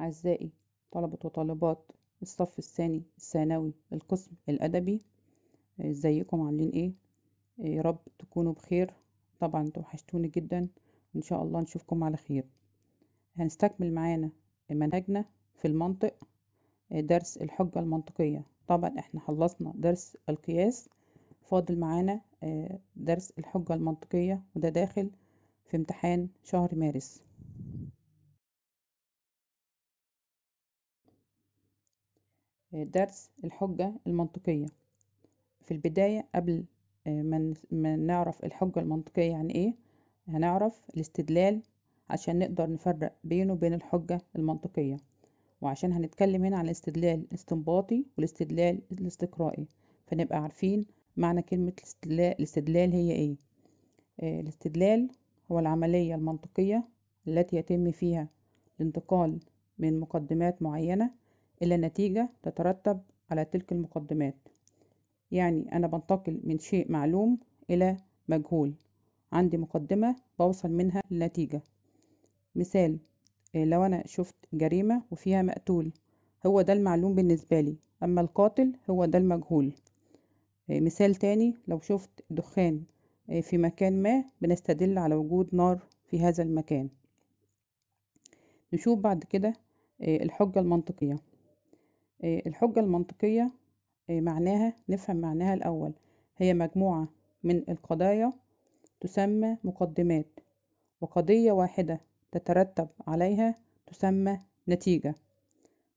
أعزائي طلبة وطالبات الصف الثاني الثانوي القسم الأدبي آه، ازيكم عاملين ايه آه، يا رب تكونوا بخير طبعا انتوا وحشتوني جدا وان شاء الله نشوفكم على خير هنستكمل معانا منهجنا في المنطق آه، درس الحجة المنطقية طبعا احنا خلصنا درس القياس فاضل معانا درس الحجة المنطقية وده داخل في امتحان شهر مارس درس الحجة المنطقية في البداية قبل آه، ما نعرف الحجة المنطقية يعني ايه هنعرف الاستدلال عشان نقدر نفرق بينه وبين الحجة المنطقية وعشان هنتكلم هنا عن الاستدلال الاستنباطي والاستدلال الاستقرائي فنبقى عارفين معنى كلمة الاستدلال, الاستدلال هي ايه آه، الاستدلال هو العملية المنطقية التي يتم فيها الانتقال من مقدمات معينة إلا نتيجة تترتب على تلك المقدمات يعني أنا بنتقل من شيء معلوم إلى مجهول عندي مقدمة بوصل منها لنتيجة مثال آه، لو أنا شفت جريمة وفيها مقتول هو ده المعلوم بالنسبة لي أما القاتل هو ده المجهول آه، مثال تاني لو شفت دخان آه، في مكان ما بنستدل على وجود نار في هذا المكان نشوف بعد كده الحجة المنطقية آه، الحجة المنطقية آه، معناها نفهم معناها الأول هي مجموعة من القضايا تسمى مقدمات وقضية واحدة تترتب عليها تسمى نتيجة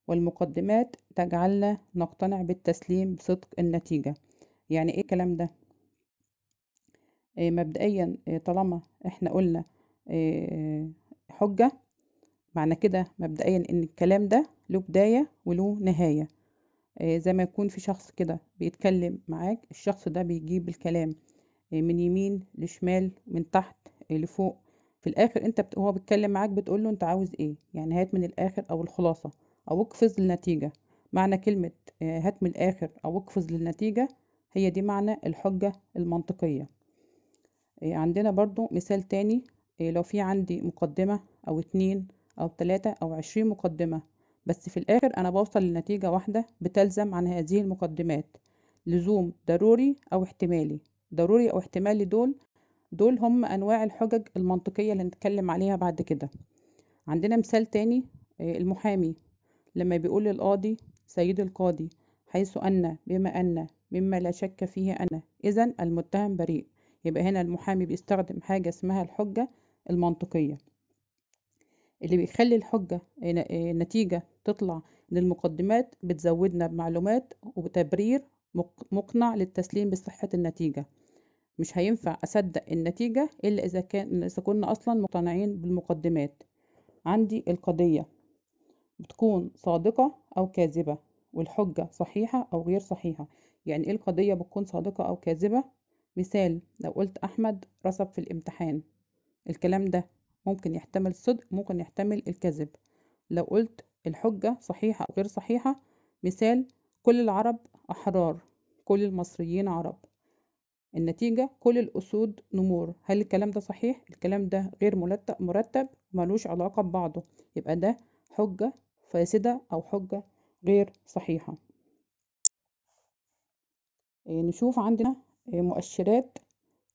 والمقدمات تجعلنا نقتنع بالتسليم بصدق النتيجة يعني ايه الكلام ده آه، مبدئيا طالما احنا قلنا حجة معنى كده مبدئيا ان الكلام ده له بداية وله نهاية آه، زي ما يكون في شخص كده بيتكلم معاك الشخص ده بيجيب الكلام آه، من يمين لشمال من تحت آه، لفوق في الاخر انت بت... هو بيتكلم معاك بتقول له انت عاوز ايه يعني هات من الاخر او الخلاصه او اقفز للنتيجه معنى كلمه هات من الاخر او اقفز للنتيجه هي دي معنى الحجه المنطقيه عندنا برضو مثال تاني لو في عندي مقدمه او اتنين او تلاتة او عشرين مقدمه بس في الآخر أنا بوصل لنتيجة واحدة بتلزم عن هذه المقدمات لزوم ضروري أو احتمالي ضروري أو احتمالي دول دول هم أنواع الحجج المنطقية اللي نتكلم عليها بعد كده عندنا مثال تاني آه، المحامي لما بيقول للقاضي سيد القاضي حيث أن بما أن مما لا شك فيه أنا إذا المتهم بريء يبقى هنا المحامي بيستخدم حاجة اسمها الحجة المنطقية اللي بيخلي الحجة النتيجة تطلع للمقدمات بتزودنا بمعلومات وتبرير مقنع للتسليم بصحة النتيجة مش هينفع أصدق النتيجة إلا إذا كان إذا كنا أصلا مقتنعين بالمقدمات عندي القضية بتكون صادقة أو كاذبة والحجة صحيحة أو غير صحيحة يعني إيه القضية بتكون صادقة أو كاذبة مثال لو قلت أحمد رسب في الامتحان الكلام ده ممكن يحتمل الصدق ممكن يحتمل الكذب لو قلت الحجة صحيحة أو غير صحيحة مثال كل العرب أحرار كل المصريين عرب النتيجة كل الأسود نمور هل الكلام ده صحيح؟ الكلام ده غير مرتب ملوش علاقة ببعضه يبقى ده حجة فاسدة أو حجة غير صحيحة آه، نشوف عندنا آه، مؤشرات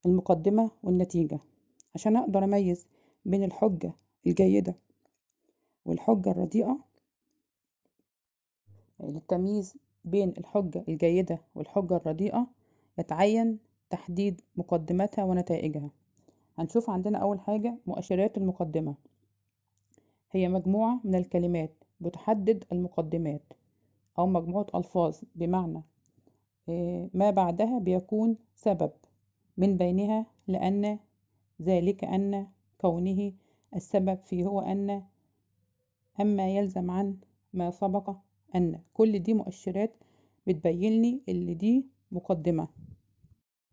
المقدمة والنتيجة عشان أقدر أميز بين الحجة الجيدة والحجة الرديئة يعني التمييز بين الحجة الجيدة والحجة الرديئة يتعين تحديد مقدماتها ونتائجها هنشوف عندنا أول حاجة مؤشرات المقدمة هي مجموعة من الكلمات بتحدد المقدمات أو مجموعة ألفاظ بمعنى آه، ما بعدها بيكون سبب من بينها لأن ذلك أن كونه السبب في هو أن أما يلزم عن ما سبق أن كل دي مؤشرات بتبين لي اللي دي مقدمة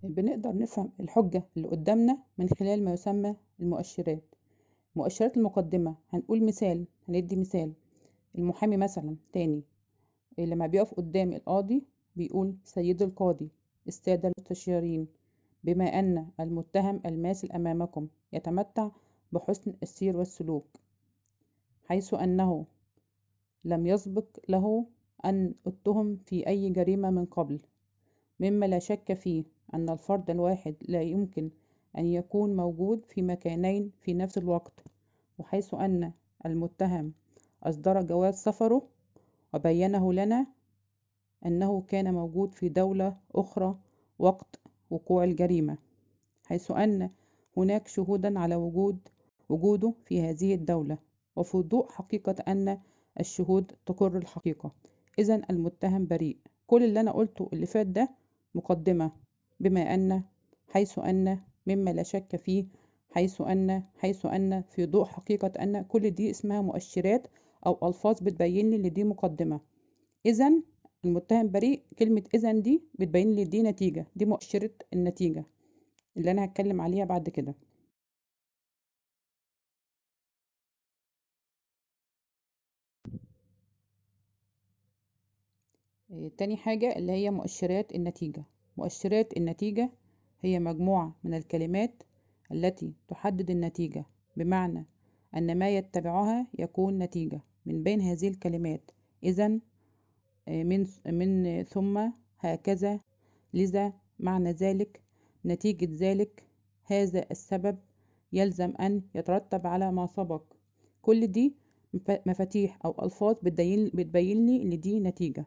بنقدر نفهم الحجة اللي قدامنا من خلال ما يسمى المؤشرات مؤشرات المقدمة هنقول مثال هندي مثال المحامي مثلا تاني لما بيقف قدام القاضي بيقول سيد القاضي السادة المستشارين بما أن المتهم الماثل أمامكم يتمتع بحسن السير والسلوك حيث أنه لم يسبق له أن اتهم في أي جريمة من قبل مما لا شك فيه أن الفرد الواحد لا يمكن أن يكون موجود في مكانين في نفس الوقت وحيث أن المتهم أصدر جواز سفره وبينه لنا أنه كان موجود في دولة أخرى وقت وقوع الجريمة حيث أن هناك شهودا على وجود وجوده في هذه الدولة وفي ضوء حقيقة أن الشهود تقر الحقيقة إذا المتهم بريء كل اللي أنا قلته اللي فات ده مقدمة بما أن حيث أن مما لا شك فيه حيث أن حيث أن في ضوء حقيقة أن كل دي اسمها مؤشرات أو ألفاظ بتبين لي إن دي مقدمة إذا المتهم بريء كلمة إذا دي بتبين لي دي نتيجة دي مؤشرة النتيجة اللي أنا هتكلم عليها بعد كده آه، تاني حاجة اللي هي مؤشرات النتيجة مؤشرات النتيجة هي مجموعة من الكلمات التي تحدد النتيجة بمعنى أن ما يتبعها يكون نتيجة من بين هذه الكلمات إذا آه، من من ثم هكذا لذا معنى ذلك نتيجة ذلك هذا السبب يلزم أن يترتب على ما سبق كل دي مفاتيح أو ألفاظ بتبين لي إن دي نتيجة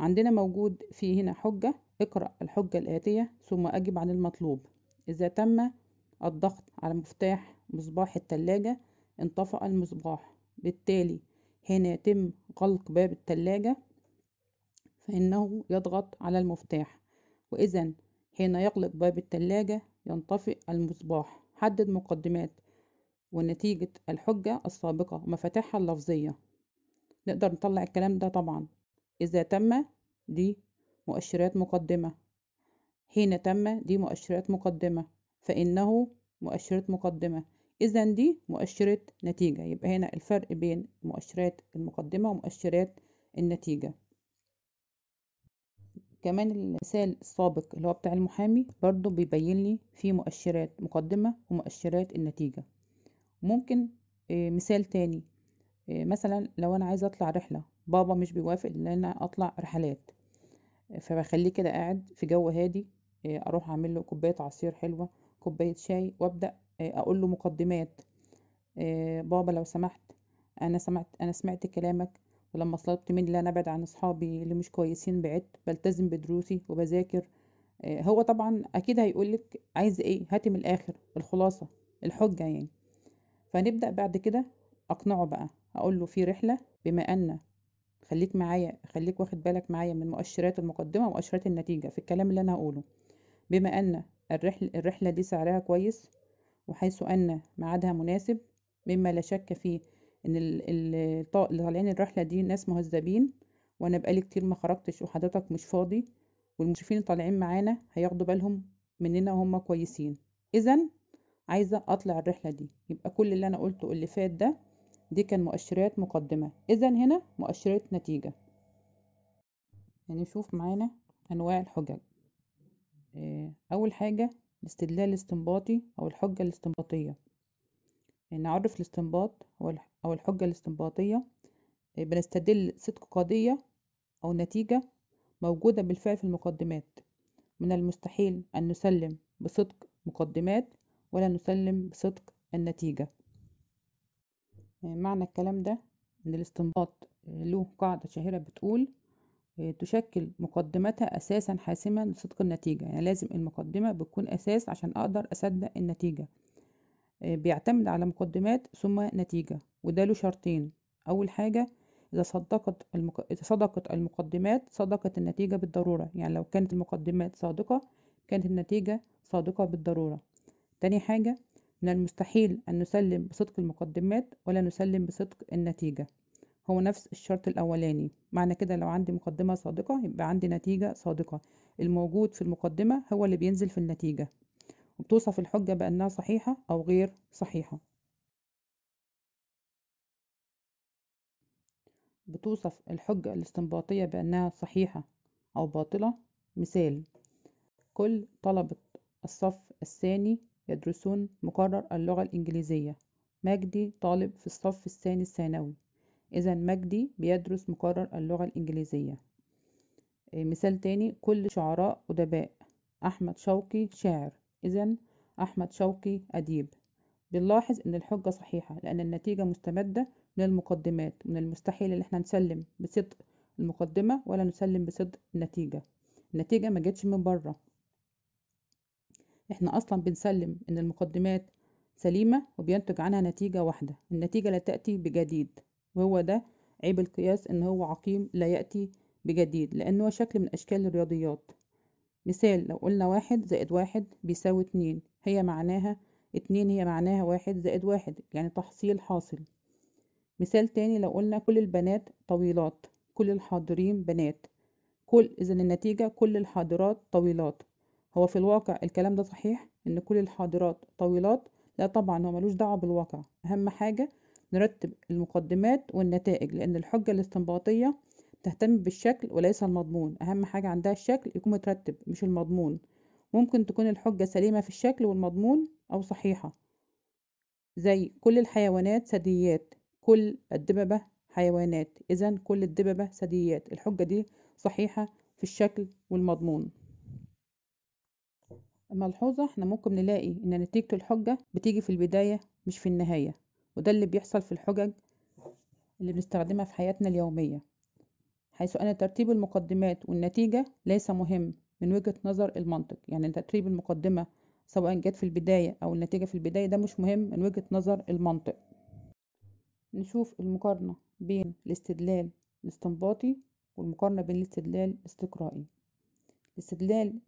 عندنا موجود في هنا حجة اقرأ الحجة الآتية ثم أجب عن المطلوب إذا تم الضغط على مفتاح مصباح التلاجة انطفأ المصباح بالتالي هنا يتم غلق باب التلاجة فإنه يضغط على المفتاح وإذا حين يغلق باب التلاجة ينطفئ المصباح حدد مقدمات ونتيجة الحجة السابقة ومفاتيحها اللفظية نقدر نطلع الكلام ده طبعا إذا تم دي مؤشرات مقدمة حين تم دي مؤشرات مقدمة فإنه مؤشرات مقدمة إذا دي مؤشرات نتيجة يبقى هنا الفرق بين مؤشرات المقدمة ومؤشرات النتيجة كمان المثال السابق اللي هو بتاع المحامي برضو بيبين لي في مؤشرات مقدمة ومؤشرات النتيجة ممكن آه، مثال تاني آه، مثلا لو انا عايزه اطلع رحله بابا مش بيوافق ان انا اطلع رحلات فبخليه كده قاعد في جو هادي آه، اروح اعمل له كوبايه عصير حلوه كوبايه شاي وابدا اقول له مقدمات بابا لو سمحت انا سمعت انا سمعت كلامك ولما طلبت مني اللي انا ابعد عن اصحابي اللي مش كويسين بعدت بلتزم بدروسي وبذاكر آه، هو طبعا اكيد هيقولك عايز ايه هاتي من الاخر الخلاصه الحجه يعني فنبدا بعد كده اقنعه بقى اقول له في رحله بما ان خليك معايا خليك واخد بالك معايا من مؤشرات المقدمه ومؤشرات النتيجه في الكلام اللي انا هقوله بما ان الرحل الرحله دي سعرها كويس وحيث ان ميعادها مناسب مما لا شك فيه ان الطاق اللي طالعين الرحله دي ناس مهذبين وانا بقالي كتير ما خرجتش وحضرتك مش فاضي والمشرفين اللي طالعين معانا هياخدوا بالهم مننا وهم كويسين اذا عايزه اطلع الرحله دي يبقى كل اللي انا قلته اللي فات ده دي كان مؤشرات مقدمه اذا هنا مؤشرات نتيجه هنشوف يعني معانا انواع الحجج آه، اول حاجه الاستدلال الاستنباطي او الحجه الاستنباطيه يعني نعرف الاستنباط هو أو الحجة الاستنباطية آه، بنستدل صدق قضية أو نتيجة موجودة بالفعل في المقدمات من المستحيل أن نسلم بصدق مقدمات ولا نسلم بصدق النتيجة آه، معنى الكلام ده إن الاستنباط آه، له قاعدة شهيرة بتقول تشكل مقدمتها أساسا حاسما لصدق النتيجة يعني لازم المقدمة بتكون أساس عشان أقدر أصدق النتيجة آه، بيعتمد على مقدمات ثم نتيجة وده له شرطين أول حاجة إذا صدقت المك... إذا صدقت المقدمات صدقت النتيجة بالضرورة يعني لو كانت المقدمات صادقة كانت النتيجة صادقة بالضرورة تاني حاجة من المستحيل أن نسلم بصدق المقدمات ولا نسلم بصدق النتيجة هو نفس الشرط الأولاني معنى كده لو عندي مقدمة صادقة يبقى عندي نتيجة صادقة الموجود في المقدمة هو اللي بينزل في النتيجة وبتوصف الحجة بأنها صحيحة أو غير صحيحة بتوصف الحجة الاستنباطية بأنها صحيحة أو باطلة مثال كل طلبة الصف الثاني يدرسون مقرر اللغة الإنجليزية مجدي طالب في الصف الثاني الثانوي إذا مجدي بيدرس مقرر اللغة الإنجليزية آه، مثال تاني كل شعراء أدباء أحمد شوقي شاعر إذا أحمد شوقي أديب بنلاحظ إن الحجة صحيحة لأن النتيجة مستمدة من المقدمات من المستحيل إن احنا نسلم بصدق المقدمة ولا نسلم بصدق النتيجة النتيجة ما جاتش من بره احنا أصلا بنسلم إن المقدمات سليمة وبينتج عنها نتيجة واحدة النتيجة لا تأتي بجديد وهو ده عيب القياس إن هو عقيم لا يأتي بجديد لأنه شكل من أشكال الرياضيات مثال لو قلنا واحد زائد واحد بيساوي اتنين هي معناها اتنين هي معناها واحد زائد واحد يعني تحصيل حاصل مثال تاني لو قلنا كل البنات طويلات كل الحاضرين بنات كل إذا النتيجة كل الحاضرات طويلات هو في الواقع الكلام ده صحيح إن كل الحاضرات طويلات لا طبعا هو ملوش دعوة بالواقع أهم حاجة نرتب المقدمات والنتائج لأن الحجة الاستنباطية تهتم بالشكل وليس المضمون أهم حاجة عندها الشكل يكون مترتب مش المضمون ممكن تكون الحجة سليمة في الشكل والمضمون أو صحيحة زي كل الحيوانات ثدييات كل الدببة حيوانات إذا كل الدببة ثدييات الحجة دي صحيحة في الشكل والمضمون ملحوظة احنا ممكن نلاقي ان نتيجة الحجة بتيجي في البداية مش في النهاية وده اللي بيحصل في الحجج اللي بنستخدمها في حياتنا اليومية حيث أن ترتيب المقدمات والنتيجة ليس مهم من وجهة نظر المنطق يعني ترتيب المقدمة سواء جت في البداية أو النتيجة في البداية ده مش مهم من وجهة نظر المنطق نشوف المقارنة بين الاستدلال الاستنباطي والمقارنة بين الاستدلال الاستقرائي الاستدلال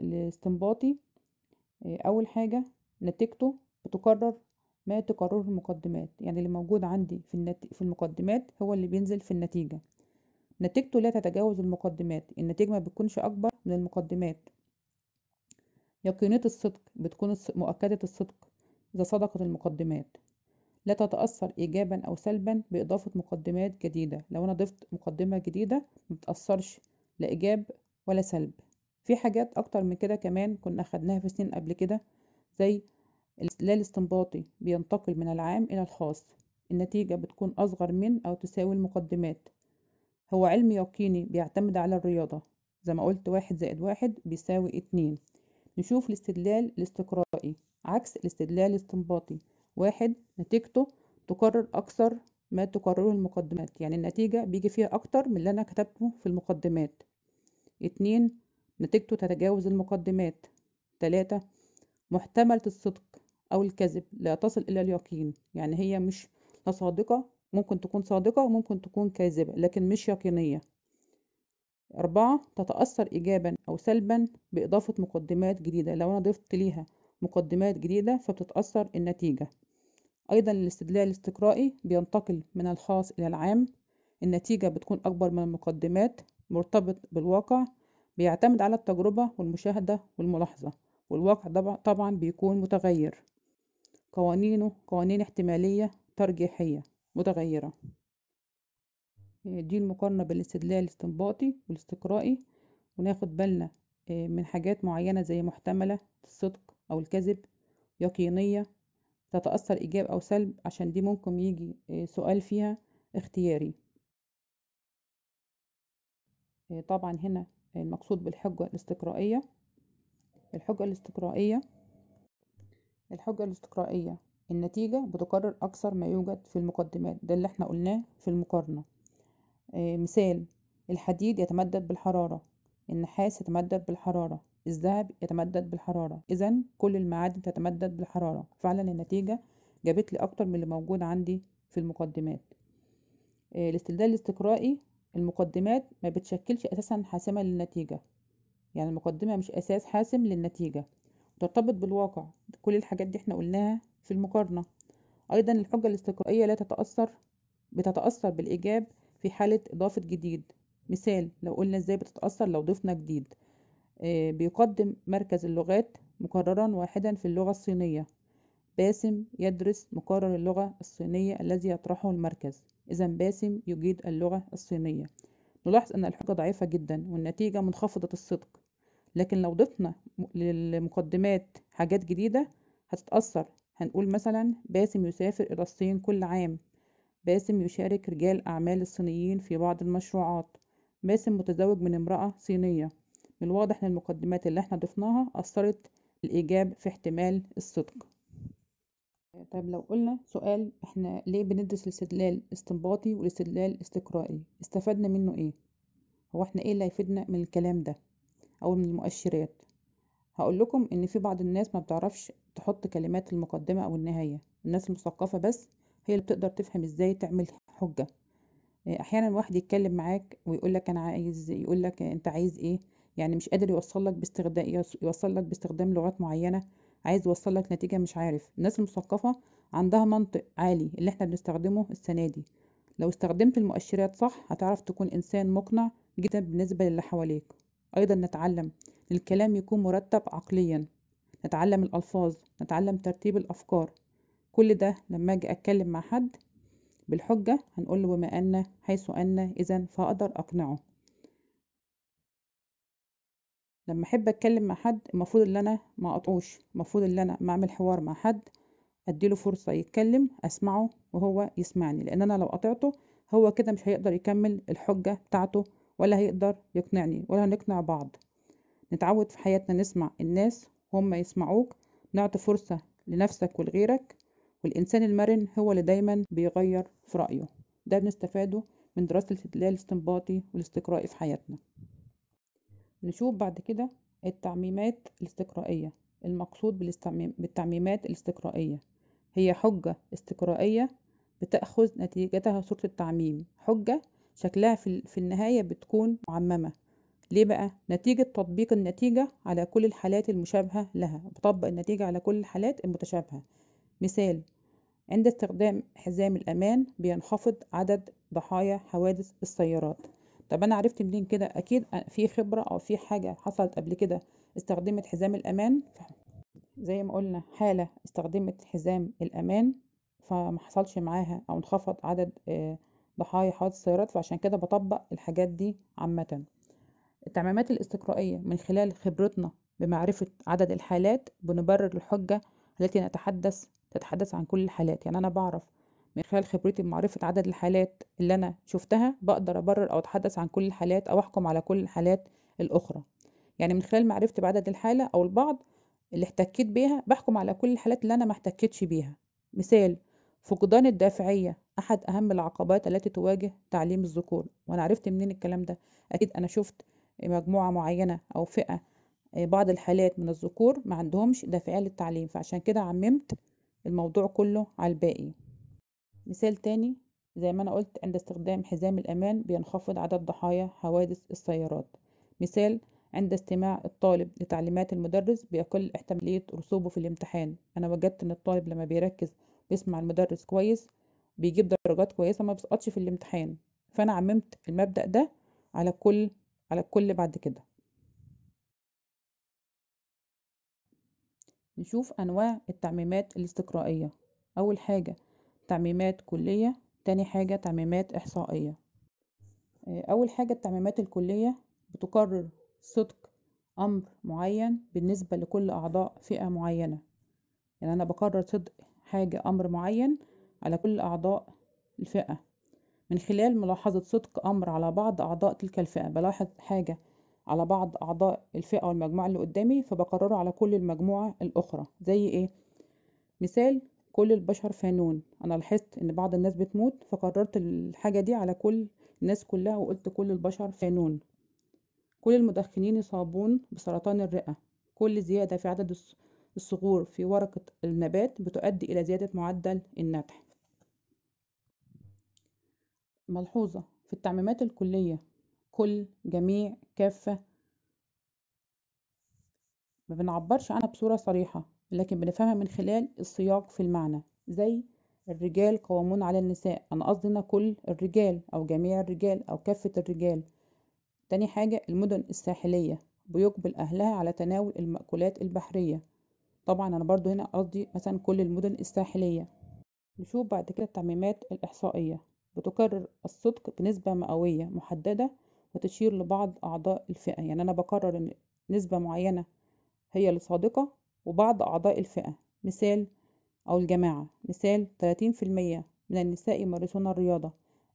الاستنباطي آه، أول حاجة نتيجته بتقرر ما تقرره المقدمات يعني اللي موجود عندي في, النت... في المقدمات هو اللي بينزل في النتيجة نتيجته لا تتجاوز المقدمات النتيجة ما بتكونش أكبر من المقدمات يقينية الصدق بتكون مؤكدة الصدق إذا صدقت المقدمات لا تتأثر إيجابا أو سلبا بإضافة مقدمات جديدة لو أنا ضفت مقدمة جديدة متأثرش لا إيجاب ولا سلب في حاجات أكتر من كده كمان كنا أخدناها في سنين قبل كده زي لا الاستنباطي بينتقل من العام إلى الخاص النتيجة بتكون أصغر من أو تساوي المقدمات هو علم يقيني بيعتمد على الرياضة زي ما قلت واحد زائد واحد بيساوي اتنين نشوف الاستدلال الاستقرائي عكس الاستدلال الاستنباطي واحد نتيجته تكرر أكثر ما تكرره المقدمات يعني النتيجة بيجي فيها أكتر من اللي أنا كتبته في المقدمات اتنين نتيجته تتجاوز المقدمات تلاتة محتملة الصدق أو الكذب لا تصل إلى اليقين يعني هي مش لا صادقة ممكن تكون صادقة وممكن تكون كاذبة لكن مش يقينية أربعة تتأثر إيجابا أو سلبا بإضافة مقدمات جديدة لو أنا ضفت ليها مقدمات جديدة فبتتأثر النتيجة أيضا الاستدلال الاستقرائي بينتقل من الخاص إلى العام النتيجة بتكون أكبر من المقدمات مرتبط بالواقع بيعتمد على التجربة والمشاهدة والملاحظة والواقع طبعا بيكون متغير قوانينه قوانين احتمالية ترجيحية متغيرة آه، دي المقارنة بين الاستدلال الاستنباطي والاستقرائي وناخد بالنا آه، من حاجات معينة زي محتملة الصدق أو الكذب يقينية تتأثر إيجاب أو سلب عشان دي ممكن يجي آه، سؤال فيها اختياري طبعا هنا المقصود بالحجة الاستقرائية الحجة الاستقرائية الحجة الاستقرائية النتيجة بتكرر أكثر ما يوجد في المقدمات ده اللي احنا قلناه في المقارنة آه، مثال الحديد يتمدد بالحرارة النحاس يتمدد بالحرارة الذهب يتمدد بالحرارة إذا كل المعادن تتمدد بالحرارة فعلا النتيجة جابت لي أكتر من اللي موجود عندي في المقدمات آه الاستدلال الاستقرائي المقدمات ما بتشكلش أساسا حاسمة للنتيجة يعني المقدمة مش أساس حاسم للنتيجة ترتبط بالواقع كل الحاجات دي احنا قلناها في المقارنة أيضا الحجة الاستقرائية لا تتأثر بتتأثر بالإيجاب في حالة إضافة جديد مثال لو قلنا إزاي بتتأثر لو ضفنا جديد آه، بيقدم مركز اللغات مقررا واحدا في اللغة الصينية باسم يدرس مقرر اللغة الصينية الذي يطرحه المركز إذا باسم يجيد اللغة الصينية نلاحظ أن الحجة ضعيفة جدا والنتيجة منخفضة الصدق لكن لو ضفنا للمقدمات حاجات جديدة هتتأثر هنقول مثلا باسم يسافر إلى الصين كل عام باسم يشارك رجال أعمال الصينيين في بعض المشروعات باسم متزوج من امرأة صينية من الواضح إن المقدمات اللي احنا ضفناها أثرت الإيجاب في احتمال الصدق طيب لو قلنا سؤال احنا ليه بندرس الاستدلال استنباطي والاستدلال استقرائي استفدنا منه ايه هو احنا ايه اللي هيفيدنا من الكلام ده او من المؤشرات هقول لكم ان في بعض الناس ما بتعرفش تحط كلمات المقدمة أو النهاية الناس المثقفة بس هي اللي بتقدر تفهم ازاي تعمل حجة آه، احيانا واحد يتكلم معاك ويقول لك انا عايز يقول لك انت عايز ايه يعني مش قادر يوصل لك باستخدام يوصل لك باستخدام لغات معينة عايز يوصل لك نتيجة مش عارف الناس المثقفة عندها منطق عالي اللي احنا بنستخدمه السنة دي لو استخدمت المؤشرات صح هتعرف تكون إنسان مقنع جدا بالنسبة للي حواليك أيضا نتعلم الكلام يكون مرتب عقليا نتعلم الألفاظ نتعلم ترتيب الأفكار كل ده لما أجي أتكلم مع حد بالحجة هنقول له وما أن حيث أن إذا فأقدر أقنعه لما أحب أتكلم مع حد المفروض إن أنا ما أقطعوش المفروض إن أنا ما أعمل حوار مع حد أديله فرصة يتكلم أسمعه وهو يسمعني لأن أنا لو قطعته هو كده مش هيقدر يكمل الحجة بتاعته ولا هيقدر يقنعني ولا هنقنع بعض نتعود في حياتنا نسمع الناس هم يسمعوك نعطي فرصة لنفسك ولغيرك والإنسان المرن هو اللي دايما بيغير في رأيه ده بنستفاده من دراسة الاستدلال الاستنباطي والاستقرائي في حياتنا نشوف بعد كده التعميمات الاستقرائية المقصود بالتعميمات الاستقرائية هي حجة استقرائية بتأخذ نتيجتها صورة التعميم حجة شكلها في النهاية بتكون معممة ليه بقى نتيجة تطبيق النتيجة على كل الحالات المشابهة لها بطبق النتيجة على كل الحالات المتشابهة مثال عند استخدام حزام الأمان بينخفض عدد ضحايا حوادث السيارات طب أنا عرفت منين كده أكيد في خبرة أو في حاجة حصلت قبل كده استخدمت حزام الأمان زي ما قلنا حالة استخدمت حزام الأمان فما حصلش معاها أو انخفض عدد آه، ضحايا حوادث السيارات فعشان كده بطبق الحاجات دي عامة التعميمات الاستقرائية من خلال خبرتنا بمعرفة عدد الحالات بنبرر الحجة التي نتحدث تتحدث عن كل الحالات يعني أنا بعرف من خلال خبرتي بمعرفة عدد الحالات اللي أنا شفتها بقدر أبرر أو أتحدث عن كل الحالات أو أحكم على كل الحالات الأخرى يعني من خلال معرفتي بعدد الحالة أو البعض اللي احتكيت بيها بحكم على كل الحالات اللي أنا ما احتكيتش بيها مثال فقدان الدافعية أحد أهم العقبات التي تواجه تعليم الذكور وأنا عرفت منين الكلام ده أكيد أنا شفت مجموعة معينة أو فئة آه، بعض الحالات من الذكور ما عندهمش دافعية للتعليم فعشان كده عممت الموضوع كله على الباقي مثال تاني زي ما أنا قلت عند استخدام حزام الأمان بينخفض عدد ضحايا حوادث السيارات مثال عند استماع الطالب لتعليمات المدرس بيقل احتمالية رسوبه في الامتحان أنا وجدت إن الطالب لما بيركز بيسمع المدرس كويس بيجيب درجات كويسة ما بيسقطش في الامتحان فأنا عممت المبدأ ده على كل على الكل بعد كده نشوف أنواع التعميمات الاستقرائية أول حاجة تعميمات كلية تاني حاجة تعميمات إحصائية آه، أول حاجة التعميمات الكلية بتقرر صدق أمر معين بالنسبة لكل أعضاء فئة معينة يعني أنا بقرر صدق حاجة أمر معين على كل أعضاء الفئة من خلال ملاحظة صدق أمر على بعض أعضاء تلك الفئة بلاحظ حاجة على بعض أعضاء الفئة والمجموعة اللي قدامي فبقرره على كل المجموعة الأخرى زي إيه؟ مثال كل البشر فانون أنا لاحظت إن بعض الناس بتموت فقررت الحاجة دي على كل الناس كلها وقلت كل البشر فانون كل المدخنين يصابون بسرطان الرئة كل زيادة في عدد الصغور في ورقة النبات بتؤدي إلى زيادة معدل النتح ملحوظة في التعميمات الكلية كل جميع كافة ما بنعبرش عنها بصورة صريحة لكن بنفهمها من خلال السياق في المعنى زي الرجال قوامون على النساء أنا قصدي هنا كل الرجال أو جميع الرجال أو كافة الرجال تاني حاجة المدن الساحلية بيقبل أهلها على تناول المأكولات البحرية طبعا أنا برضو هنا قصدي مثلا كل المدن الساحلية نشوف بعد كده التعميمات الإحصائية وتكرر الصدق بنسبة مئوية محددة وتشير لبعض أعضاء الفئة يعني أنا بقرر إن نسبة معينة هي الصادقة وبعض أعضاء الفئة مثال أو الجماعة مثال 30% من النساء يمارسون الرياضة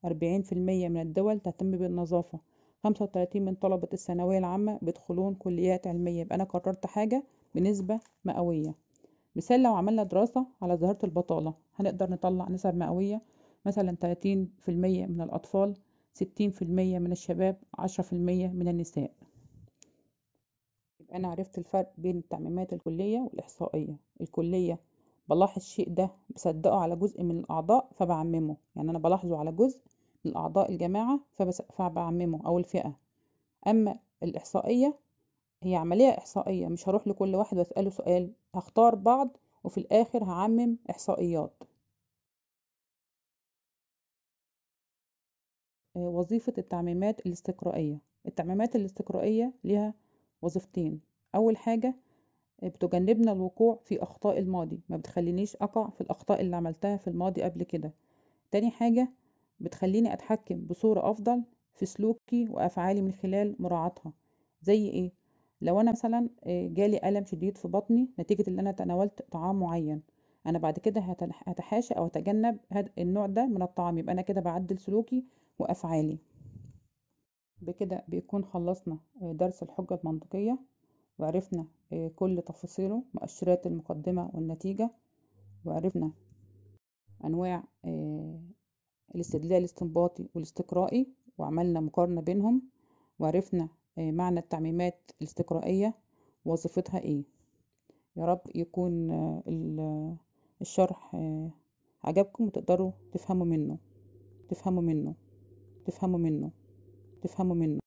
40% من الدول تهتم بالنظافة 35 من طلبة الثانوية العامة بيدخلون كليات علمية يبقى أنا قررت حاجة بنسبة مئوية مثال لو عملنا دراسة على ظاهرة البطالة هنقدر نطلع نسب مئوية مثلا 30% من الأطفال 60% من الشباب 10% من النساء يبقى أنا عرفت الفرق بين التعميمات الكلية والإحصائية الكلية بلاحظ الشيء ده بصدقه على جزء من الأعضاء فبعممه يعني أنا بلاحظه على جزء من أعضاء الجماعة فبعممه أو الفئة أما الإحصائية هي عملية إحصائية مش هروح لكل واحد وأسأله سؤال هختار بعض وفي الآخر هعمم إحصائيات وظيفة التعميمات الاستقرائية التعميمات الاستقرائية لها وظيفتين أول حاجة بتجنبنا الوقوع في أخطاء الماضي ما بتخلينيش أقع في الأخطاء اللي عملتها في الماضي قبل كده تاني حاجة بتخليني أتحكم بصورة أفضل في سلوكي وأفعالي من خلال مراعاتها زي إيه؟ لو أنا مثلا آه، جالي ألم شديد في بطني نتيجة إن أنا تناولت طعام معين أنا بعد كده هتحاشى أو أتجنب النوع ده من الطعام يبقى أنا كده بعدل سلوكي وأفعالي بكده بيكون خلصنا آه، درس الحجة المنطقية وعرفنا آه، كل تفاصيله مؤشرات المقدمة والنتيجة وعرفنا أنواع آه، الاستدلال الاستنباطي والاستقرائي وعملنا مقارنة بينهم وعرفنا معنى التعميمات الاستقرائية وظيفتها ايه يا رب يكون الشرح عجبكم وتقدروا تفهموا منه تفهموا منه تفهموا منه تفهموا منه